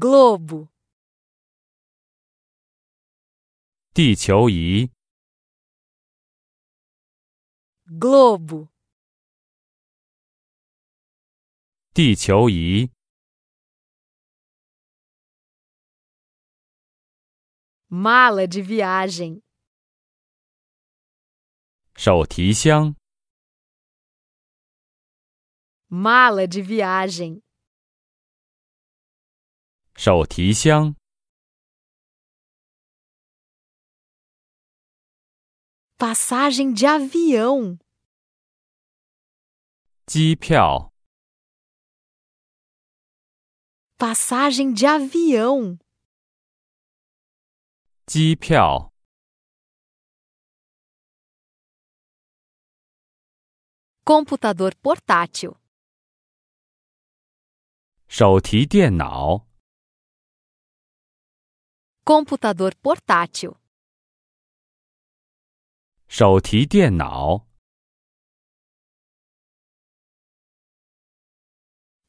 globo. 地球仪 globo. 地球仪 mala de viagem, 手提箱 mala de viagem, 手提箱、passagem de avião, Passagem de avião, Computador portátil, 手提电脑、Computador portátil. 手提电脑。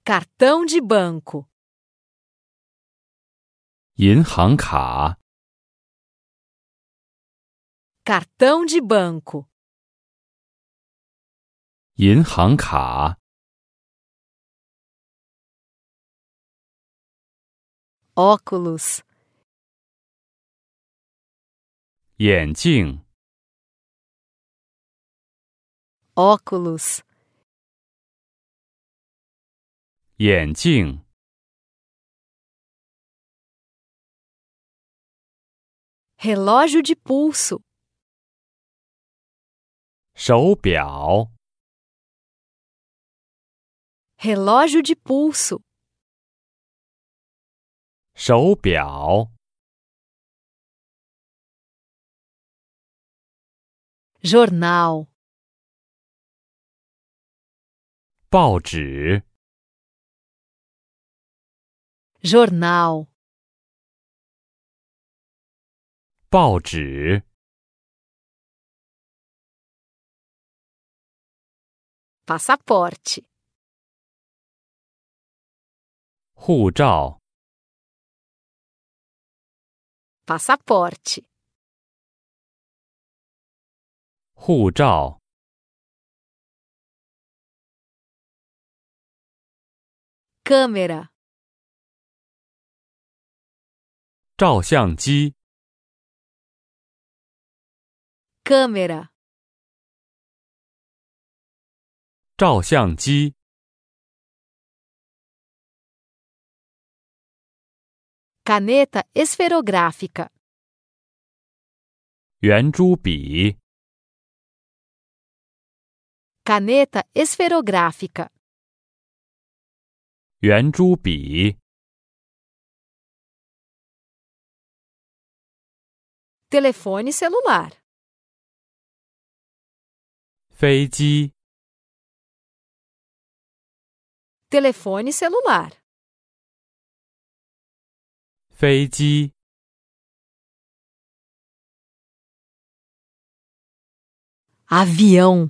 Cartão de banco. cartão de banco. óculos óculos, 眼镜 relógio de pulso, 手表 relógio de pulso. 手表 jornal, jornal, 报纸、jornal, 报纸、passaporte, passaporte 护照。Câmera，照相机。Câmera，照相机。Caneta esferográfica，圆珠笔。Caneta esferográfica. telefone celular. telefone celular. avião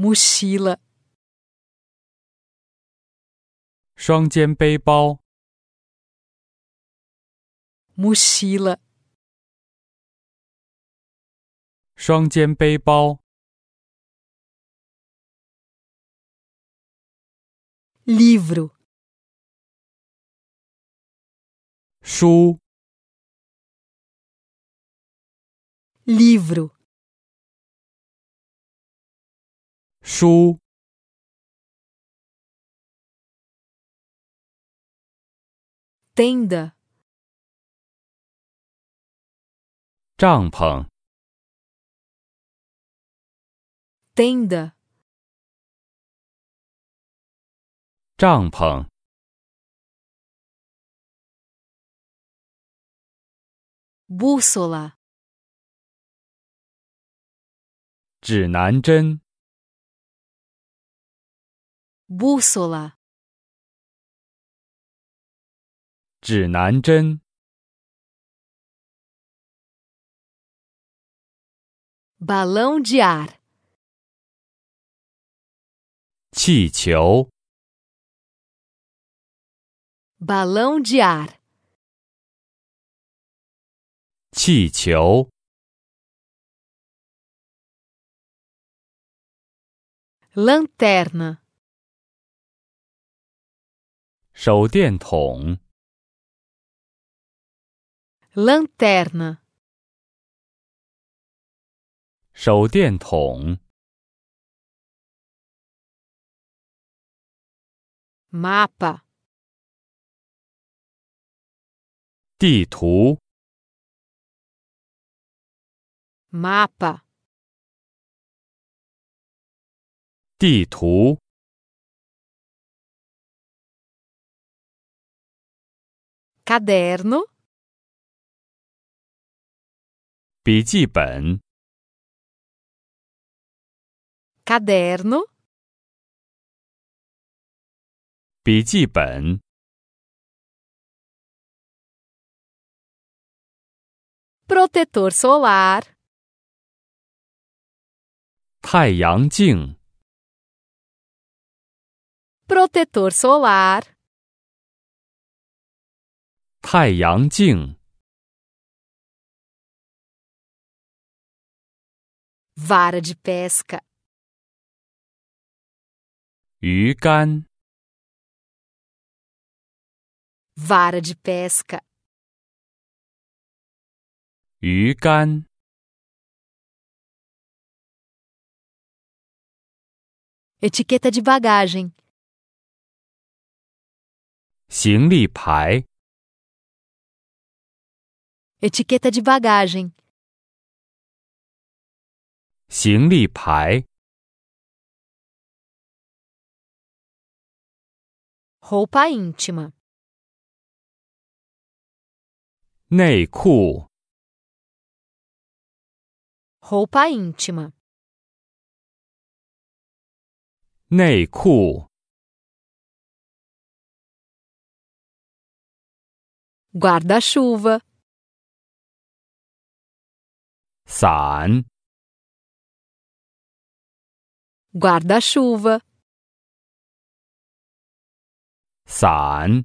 木西了，双肩背包。木西了，双肩背包。l i v r 书。l i v r 书，tenta，帐篷，tenta，帐篷，búsula，指南针。bússola, balão de ar, 气球、balão de ar, 气球、lanterna, 手电筒。lanterna。手电筒。mapa。地图。mapa。地图。caderno, 笔记本、caderno, Protetor solar, Protetor solar. 太阳镜 vara de pesca 鱼竿 vara de pesca 鱼竿 etiqueta de bagagem 行李牌 Etiqueta de bagagem. Pai Roupa íntima. 内裤 Roupa íntima. 内裤 Guarda-chuva. 伞 guarda-chuva, sản,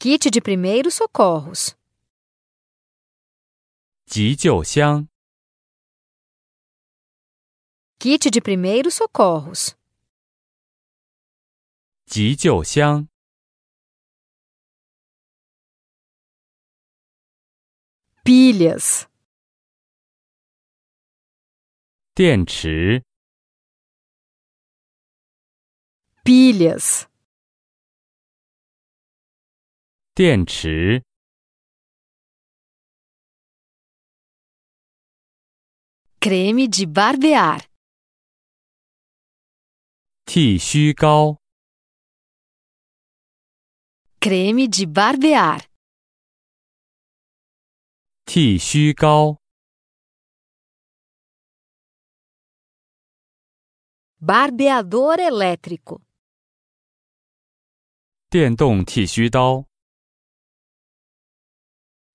kit de primeiros socorros, 急救箱、kit de primeiros socorros. pilhas. 电池 pilhas, 电池 creme de barbear, 剃须膏 creme de barbear, 剃须膏，barbeador elétrico，电动剃须刀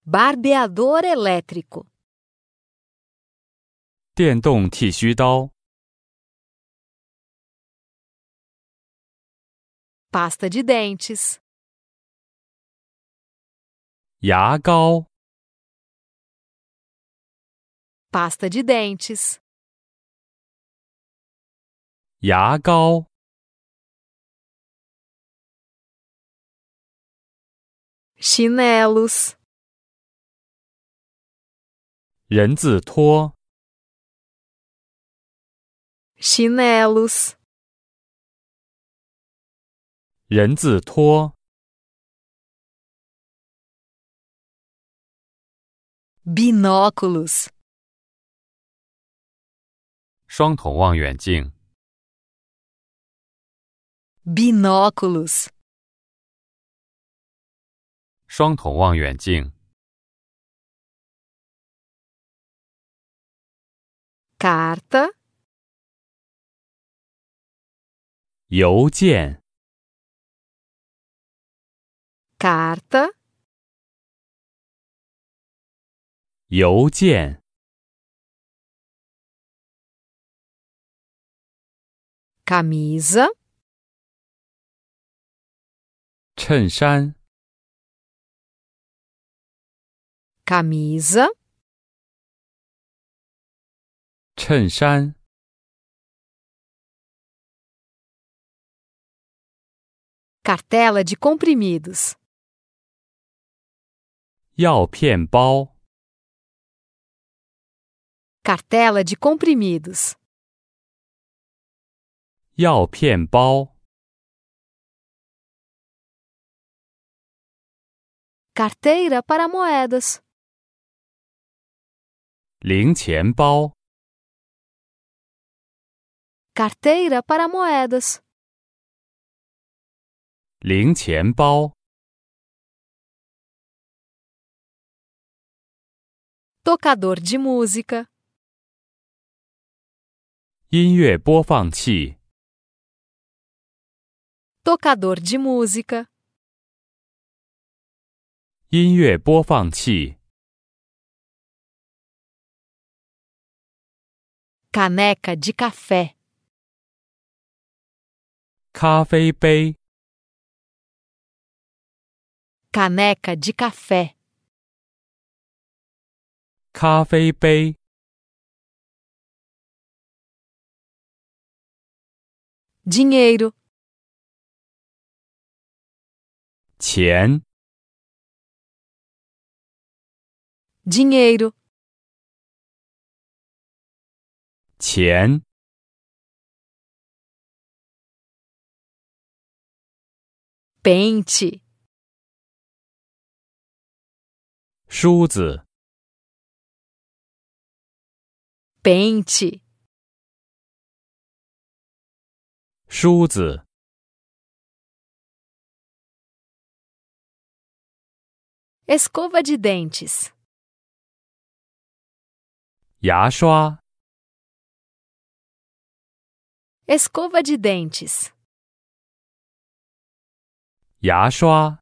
，barbeador elétrico，电动剃须刀，pasta de dentes，牙膏。pasta de dentes. chinelos, chinelos, 人字拖，chinelos, binóculos 双筒望远镜。b i n o c u l o s 双筒望远镜。Carta。邮件。Carta。邮件。camisa, 衬衫 camisa, 衬衫 cartela de comprimidos, 药片包 cartela de comprimidos. 药片包。卡带器。零钱包。卡带器。零钱包。播放器。音乐播放器。tocador de música, 音乐播放器、caneca de café, caneca de café, dinheiro 钱 dinheiro 钱 pente 梳子 pente 梳子 Escova de dentes. 牙刷 Escova de dentes. 牙刷